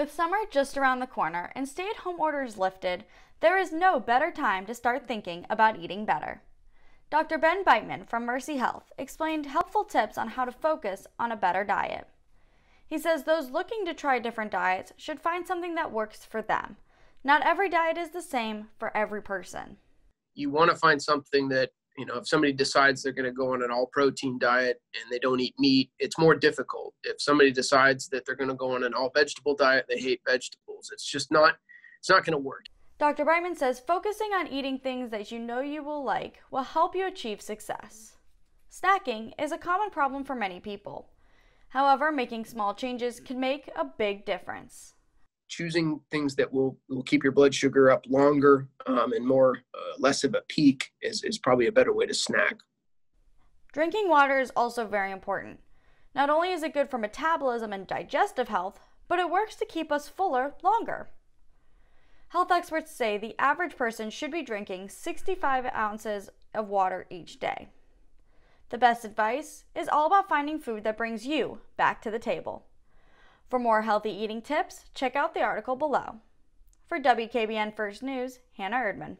With summer just around the corner and stay at home orders lifted, there is no better time to start thinking about eating better. Dr. Ben Beitman from Mercy Health explained helpful tips on how to focus on a better diet. He says those looking to try different diets should find something that works for them. Not every diet is the same for every person. You want to find something that you know if somebody decides they're going to go on an all protein diet and they don't eat meat it's more difficult if somebody decides that they're going to go on an all vegetable diet they hate vegetables it's just not it's not going to work dr brightman says focusing on eating things that you know you will like will help you achieve success snacking is a common problem for many people however making small changes can make a big difference choosing things that will, will keep your blood sugar up longer um, and more uh, less of a peak is, is probably a better way to snack. Drinking water is also very important. Not only is it good for metabolism and digestive health, but it works to keep us fuller longer. Health experts say the average person should be drinking 65 ounces of water each day. The best advice is all about finding food that brings you back to the table. For more healthy eating tips, check out the article below. For WKBN First News, Hannah Erdman.